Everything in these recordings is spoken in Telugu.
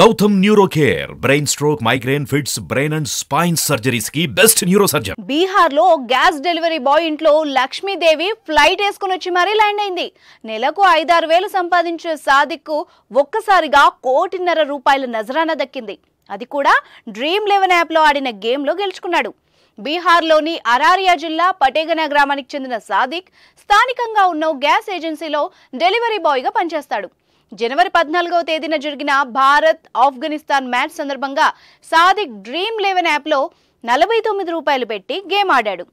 Gautam neuro care brain stroke migraine fits brain and spine surgeries కి బెస్ట్ న్యూరో సర్జన్ బీహార్ లో గ్యాస్ డెలివరీ బాయ్ ఇంట్లో లక్ష్మీదేవి ఫ్లైట్ వేసుకుని వచ్చి మరీ ల్యాండ్ అయింది నెలకు ఐదారు వేలు సంపాదించే సాదిక్కు ఒక్కసారిగా కోటిన్నర రూపాయల నజరాన దక్కింది అది కూడా డ్రీమ్ లెవెన్ యాప్ లో ఆడిన గేమ్ లో గెలుచుకున్నాడు బీహార్లోని అరారియా జిల్లా పటేగనా గ్రామానికి చెందిన సాదిక్ స్థానికంగా ఉన్న గ్యాస్ ఏజెన్సీలో డెలివరీ బాయ్గా పనిచేస్తాడు జనవరి పద్నాలుగవ తేదీన జరిగిన భారత్ ఆఫ్ఘనిస్తాన్ మ్యాచ్ సందర్భంగా సాదిక్ డ్రీమ్ లెవెన్ యాప్లో నలభై తొమ్మిది రూపాయలు పెట్టి గేమ్ ఆడాడు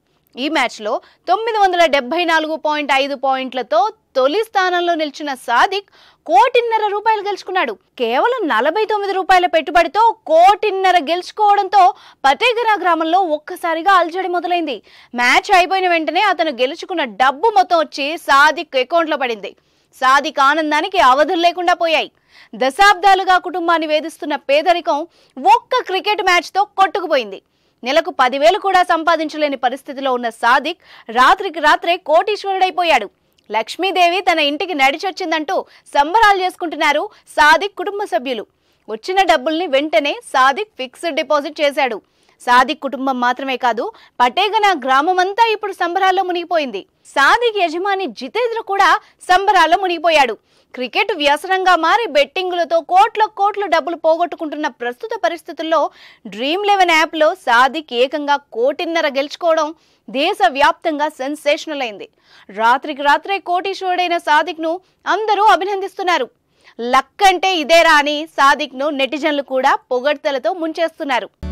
ఈ మ్యాచ్లో తొమ్మిది వందల డెబ్బై నాలుగు పాయింట్ ఐదు పాయింట్లతో తొలి స్థానంలో నిలిచిన సాదిక్ కోటిన్నర రూపాయలు గెలుచుకున్నాడు కేవలం నలభై తొమ్మిది రూపాయల పెట్టుబడితో కోటిన్నర గెలుచుకోవడంతో పతేగరా గ్రామంలో ఒక్కసారిగా అలజడి మొదలైంది మ్యాచ్ అయిపోయిన వెంటనే అతను గెలుచుకున్న డబ్బు మొత్తం వచ్చి సాదిక్ అకౌంట్లో పడింది సాదిక్ ఆనందానికి అవధులు లేకుండా పోయాయి దశాబ్దాలుగా కుటుంబాన్ని వేధిస్తున్న పేదరికం ఒక్క క్రికెట్ మ్యాచ్తో కొట్టుకుపోయింది నెలకు పదివేలు కూడా సంపాదించలేని పరిస్థితిలో ఉన్న సాదిక్ రాత్రికి రాత్రే కోటీశ్వరుడైపోయాడు లక్ష్మీదేవి తన ఇంటికి నడిచొచ్చిందంటూ సంబరాలు చేసుకుంటున్నారు సాదిక్ కుటుంబ సభ్యులు వచ్చిన డబ్బుల్ని వెంటనే సాదిక్ ఫిక్స్డ్ డిపాజిట్ చేశాడు సాదిక్ కుటుంబం మాత్రమే కాదు పటేగన గ్రామమంతా ఇప్పుడు సంబరాల్లో మునిగిపోయింది సాదిక్ యజమాని జితేంద్ర కూడా సంబరాల్లో మునిగిపోయాడు క్రికెట్ వ్యసనంగా మారి బెట్టింగులతో కోట్ల కోట్ల డబ్బులు పోగొట్టుకుంటున్న ప్రస్తుత పరిస్థితుల్లో డ్రీమ్ లెవెన్ యాప్లో సాదిక్ ఏకంగా కోటిన్నర గెలుచుకోవడం దేశవ్యాప్తంగా సెన్సేషనల్ అయింది రాత్రికి రాత్రే కోటీశ్వరుడైన సాదిక్ను అందరూ అభినందిస్తున్నారు లక్ అంటే ఇదేరా అని సాదిక్ను నెటిజన్లు కూడా పొగడ్తలతో ముంచేస్తున్నారు